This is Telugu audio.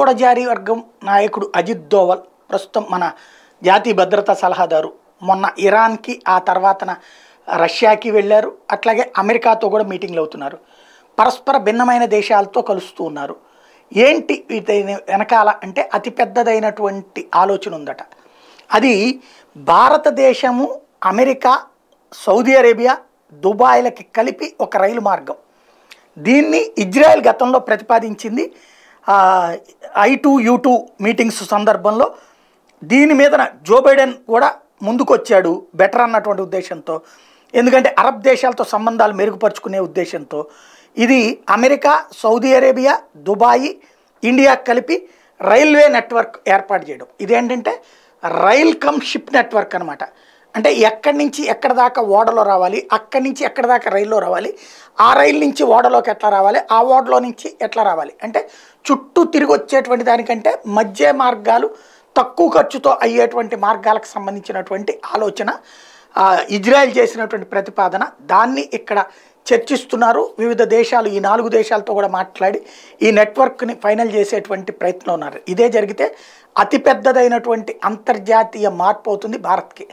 గూఢజారీ వర్గం నాయకుడు అజిత్ దోవల్ ప్రస్తుతం మన జాతీయ భద్రతా సలహాదారు మొన్న ఇరాన్కి ఆ తర్వాతన రష్యాకి వెళ్ళారు అట్లాగే అమెరికాతో కూడా మీటింగ్లు అవుతున్నారు పరస్పర భిన్నమైన దేశాలతో కలుస్తూ ఉన్నారు ఏంటి వెనకాల అంటే అతిపెద్దదైనటువంటి ఆలోచన ఉందట అది భారతదేశము అమెరికా సౌదీ అరేబియా దుబాయ్లకి కలిపి ఒక రైలు మార్గం దీన్ని ఇజ్రాయెల్ గతంలో ప్రతిపాదించింది I two U two meetings సందర్భంలో దీని మీదన జో బైడెన్ కూడా ముందుకొచ్చాడు బెటర్ అన్నటువంటి ఉద్దేశంతో ఎందుకంటే అరబ్ దేశాలతో సంబంధాలు మెరుగుపరుచుకునే ఉద్దేశంతో ఇది America Saudi Arabia Dubai India కలిపి రైల్వే నెట్వర్క్ ఏర్పాటు చేయడం ఇదేంటంటే రైల్ కమ్ షిప్ నెట్వర్క్ అనమాట అంటే ఎక్కడి నుంచి ఎక్కడ దాకా ఓడలో రావాలి అక్కడి నుంచి ఎక్కడ దాకా రైల్లో రావాలి ఆ రైలు నుంచి ఓడలోకి ఎట్లా రావాలి ఆ ఓడలో నుంచి ఎట్లా రావాలి అంటే చుట్టూ తిరిగి వచ్చేటువంటి దానికంటే మధ్య మార్గాలు తక్కువ ఖర్చుతో అయ్యేటువంటి మార్గాలకు సంబంధించినటువంటి ఆలోచన ఇజ్రాయెల్ చేసినటువంటి ప్రతిపాదన దాన్ని ఇక్కడ చర్చిస్తున్నారు వివిధ దేశాలు ఈ నాలుగు దేశాలతో కూడా మాట్లాడి ఈ నెట్వర్క్ని ఫైనల్ చేసేటువంటి ప్రయత్నం ఉన్నారు ఇదే జరిగితే అతిపెద్దదైనటువంటి అంతర్జాతీయ మార్పు అవుతుంది భారత్కి